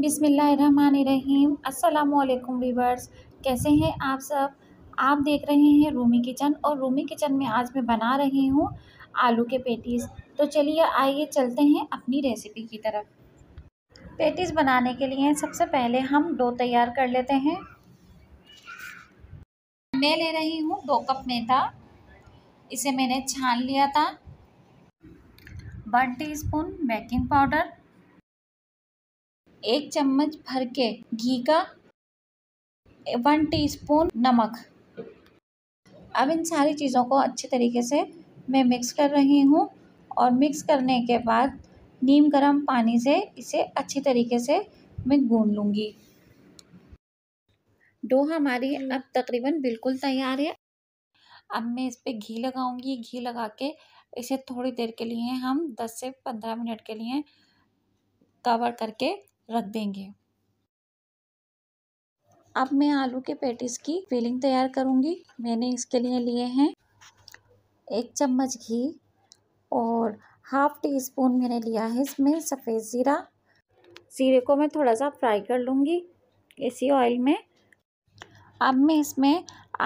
बिसमीम अल्लाम वीवर्स कैसे हैं आप सब आप देख रहे हैं रूमी किचन और रूमी किचन में आज मैं बना रही हूँ आलू के पेटीज़ तो चलिए आइए चलते हैं अपनी रेसिपी की तरफ पेटीज़ बनाने के लिए सबसे पहले हम दो तैयार कर लेते हैं मैं ले रही हूँ दो कप मैदा इसे मैंने छान लिया था वन स्पून बेकिंग पाउडर एक चम्मच भर के घी का वन टीस्पून नमक अब इन सारी चीज़ों को अच्छे तरीके से मैं मिक्स कर रही हूँ और मिक्स करने के बाद नीम गर्म पानी से इसे अच्छे तरीके से मैं गून लूँगी डो हमारी अब तकरीबन बिल्कुल तैयार है अब मैं इस पर घी लगाऊंगी घी लगा के इसे थोड़ी देर के लिए हम 10 से 15 मिनट के लिए कवर करके रख देंगे अब मैं आलू के पेटिस की फिलिंग तैयार करूँगी मैंने इसके लिए लिए हैं एक चम्मच घी और हाफ टी स्पून मैंने लिया है इसमें सफ़ेद ज़ीरा ज़ीरे को मैं थोड़ा सा फ्राई कर लूँगी इसी ऑयल में अब मैं इसमें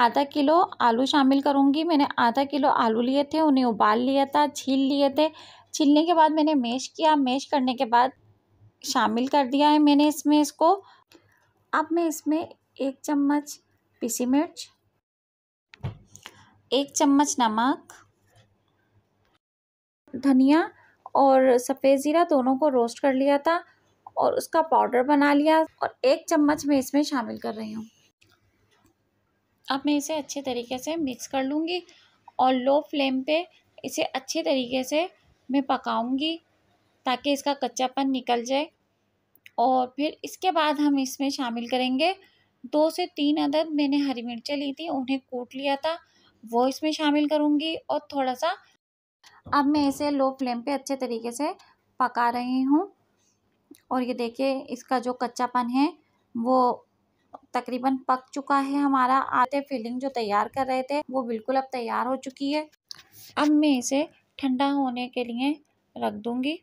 आधा किलो आलू शामिल करूँगी मैंने आधा किलो आलू लिए थे उन्हें उबाल लिया था छील लिए थे छीलने के बाद मैंने मैश किया मैश करने के बाद शामिल कर दिया है मैंने इसमें इसको अब मैं इसमें एक चम्मच पीसी मिर्च एक चम्मच नमक धनिया और सफ़ेद ज़ीरा दोनों को रोस्ट कर लिया था और उसका पाउडर बना लिया और एक चम्मच मैं इसमें शामिल कर रही हूँ अब मैं इसे अच्छे तरीके से मिक्स कर लूँगी और लो फ्लेम पे इसे अच्छे तरीके से मैं पकाऊँगी ताकि इसका कच्चापन निकल जाए और फिर इसके बाद हम इसमें शामिल करेंगे दो से तीन अदद मैंने हरी मिर्चें ली थी उन्हें कूट लिया था वो इसमें शामिल करूँगी और थोड़ा सा अब मैं इसे लो फ्लेम पे अच्छे तरीके से पका रही हूँ और ये देखिए इसका जो कच्चापन है वो तकरीबन पक चुका है हमारा आते फिलिंग जो तैयार कर रहे थे वो बिल्कुल अब तैयार हो चुकी है अब मैं इसे ठंडा होने के लिए रख दूँगी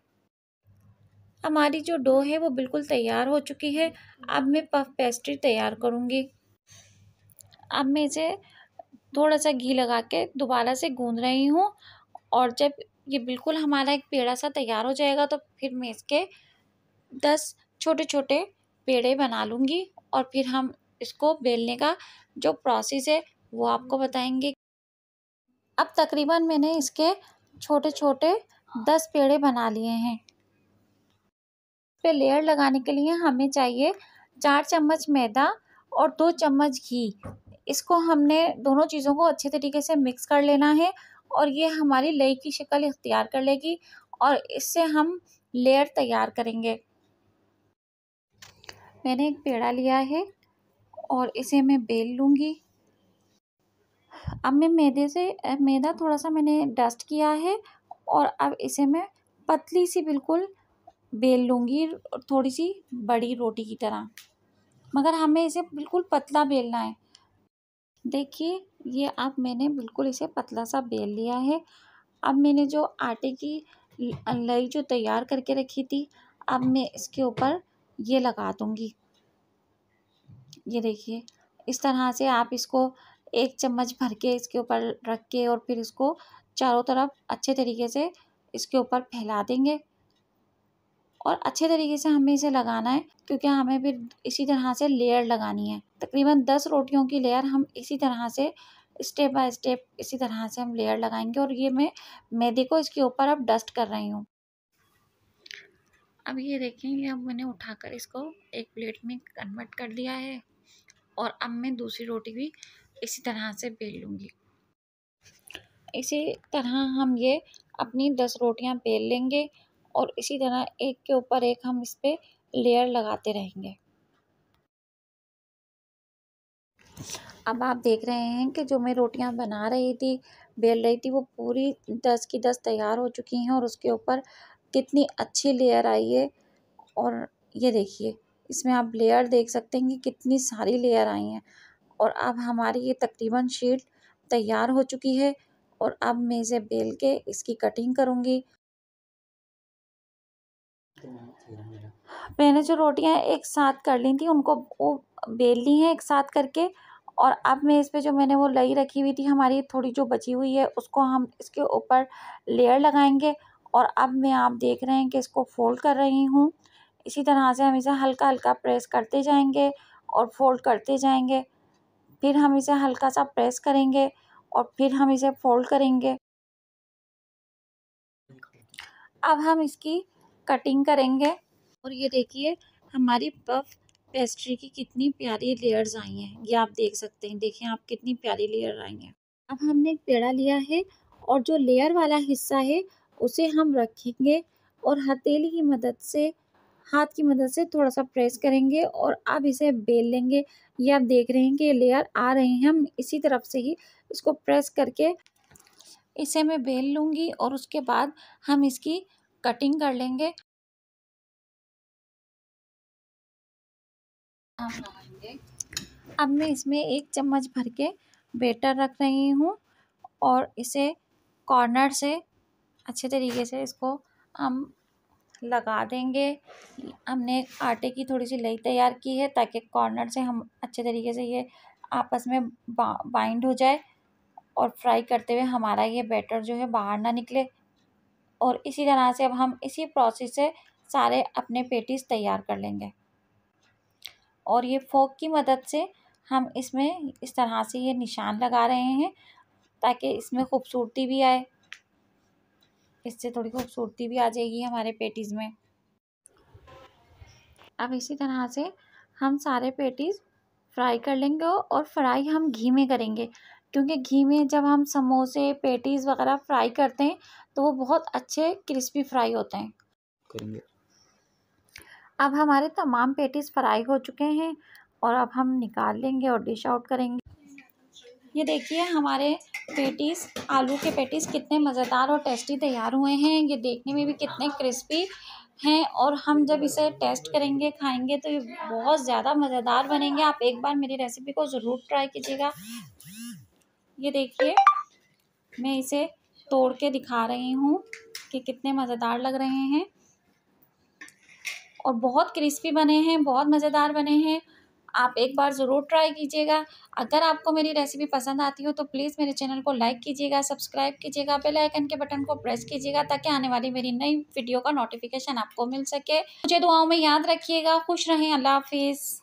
हमारी जो डो है वो बिल्कुल तैयार हो चुकी है अब मैं पफ पेस्ट्री तैयार करूँगी अब मैं इसे थोड़ा सा घी लगा के दोबारा से गूंद रही हूँ और जब ये बिल्कुल हमारा एक पेड़ा सा तैयार हो जाएगा तो फिर मैं इसके दस छोटे छोटे पेड़े बना लूँगी और फिर हम इसको बेलने का जो प्रोसेस है वो आपको बताएंगे अब तकरीबन मैंने इसके छोटे छोटे दस पेड़े बना लिए हैं पे लेयर लगाने के लिए हमें चाहिए चार चम्मच मैदा और दो चम्मच घी इसको हमने दोनों चीज़ों को अच्छे तरीके से मिक्स कर लेना है और ये हमारी लई की शक्ल इख्तियार कर लेगी और इससे हम लेयर तैयार करेंगे मैंने एक पेड़ा लिया है और इसे मैं बेल लूँगी अब मैं मैदे से मैदा थोड़ा सा मैंने डस्ट किया है और अब इसे मैं पतली सी बिल्कुल बेल लूँगी थोड़ी सी बड़ी रोटी की तरह मगर हमें इसे बिल्कुल पतला बेलना है देखिए ये अब मैंने बिल्कुल इसे पतला सा बेल लिया है अब मैंने जो आटे की लई जो तैयार करके रखी थी अब मैं इसके ऊपर ये लगा दूँगी ये देखिए इस तरह से आप इसको एक चम्मच भर के इसके ऊपर रख के और फिर इसको चारों तरफ अच्छे तरीके से इसके ऊपर फैला देंगे और अच्छे तरीके से हमें इसे लगाना है क्योंकि हमें फिर इसी तरह से लेयर लगानी है तकरीबन दस रोटियों की लेयर हम इसी तरह से स्टेप बाय स्टेप इसी तरह से हम लेयर लगाएंगे और ये मैं मैदे को इसके ऊपर अब डस्ट कर रही हूँ अब ये ये अब मैंने उठाकर इसको एक प्लेट में कन्वर्ट कर लिया है और अब मैं दूसरी रोटी भी इसी तरह से बेल लूँगी इसी तरह हम ये अपनी दस रोटियाँ बेल लेंगे और इसी तरह एक के ऊपर एक हम इस पर लेयर लगाते रहेंगे अब आप देख रहे हैं कि जो मैं रोटियां बना रही थी बेल रही थी वो पूरी दस की दस तैयार हो चुकी हैं और उसके ऊपर कितनी अच्छी लेयर आई है और ये देखिए इसमें आप लेयर देख सकते हैं कि कितनी सारी लेयर आई हैं और अब हमारी ये तकरीबन शीट तैयार हो चुकी है और अब मैं इसे बेल के इसकी कटिंग करूँगी मैंने जो रोटियां एक साथ कर ली थी उनको वो बेल ली हैं एक साथ करके और अब मैं इस पर जो मैंने वो लई रखी हुई थी हमारी थोड़ी जो बची हुई है उसको हम इसके ऊपर लेयर लगाएंगे और अब मैं आप देख रहे हैं कि इसको फोल्ड कर रही हूँ इसी तरह से हम इसे हल्का हल्का प्रेस करते जाएंगे और फोल्ड करते जाएंगे फिर हम इसे हल्का सा प्रेस करेंगे और फिर हम इसे फोल्ड करेंगे अब हम इसकी कटिंग करेंगे और ये देखिए हमारी पफ पेस्ट्री की कितनी प्यारी लेयर्स आई हैं ये आप देख सकते हैं देखिए आप कितनी प्यारी लेयर आई हैं अब हमने एक पेड़ा लिया है और जो लेयर वाला हिस्सा है उसे हम रखेंगे और हथेली की मदद से हाथ की मदद से थोड़ा सा प्रेस करेंगे और अब इसे बेल लेंगे ये आप देख रहे हैं कि लेयर आ रहे हैं हम इसी तरफ से ही इसको प्रेस करके इसे मैं बेल लूँगी और उसके बाद हम इसकी कटिंग कर लेंगे अब मैं इसमें एक चम्मच भर के बेटर रख रही हूँ और इसे कॉर्नर से अच्छे तरीके से इसको हम लगा देंगे हमने आटे की थोड़ी सी लई तैयार की है ताकि कॉर्नर से हम अच्छे तरीके से ये आपस में बा, बाइंड हो जाए और फ्राई करते हुए हमारा ये बैटर जो है बाहर ना निकले और इसी तरह से अब हम इसी प्रोसेस से सारे अपने पेटीज़ तैयार कर लेंगे और ये फोक की मदद से हम इसमें इस तरह से ये निशान लगा रहे हैं ताकि इसमें खूबसूरती भी आए इससे थोड़ी खूबसूरती भी आ जाएगी हमारे पेटीज़ में अब इसी तरह से हम सारे पेटीज़ फ्राई कर लेंगे और फ्राई हम घी में करेंगे क्योंकि घी में जब हम समोसे पेटीज़ वगैरह फ्राई करते हैं तो वो बहुत अच्छे क्रिस्पी फ्राई होते हैं अब हमारे तमाम पेटीज़ फ्राई हो चुके हैं और अब हम निकाल लेंगे और डिश आउट करेंगे ये देखिए हमारे पेटीज़ आलू के पेटीज़ कितने मज़ेदार और टेस्टी तैयार हुए हैं ये देखने में भी कितने क्रिस्पी हैं और हम जब इसे टेस्ट करेंगे खाएंगे तो ये बहुत ज़्यादा मज़ेदार बनेंगे आप एक बार मेरी रेसिपी को ज़रूर ट्राई कीजिएगा ये देखिए मैं इसे तोड़ के दिखा रही हूँ कि कितने मज़ेदार लग रहे हैं और बहुत क्रिस्पी बने हैं बहुत मज़ेदार बने हैं आप एक बार ज़रूर ट्राई कीजिएगा अगर आपको मेरी रेसिपी पसंद आती हो तो प्लीज़ मेरे चैनल को लाइक कीजिएगा सब्सक्राइब कीजिएगा बेल आइकन के बटन को प्रेस कीजिएगा ताकि आने वाली मेरी नई वीडियो का नोटिफिकेशन आपको मिल सके मुझे दुआओं में याद रखिएगा खुश रहें अल्लाह हाफिज़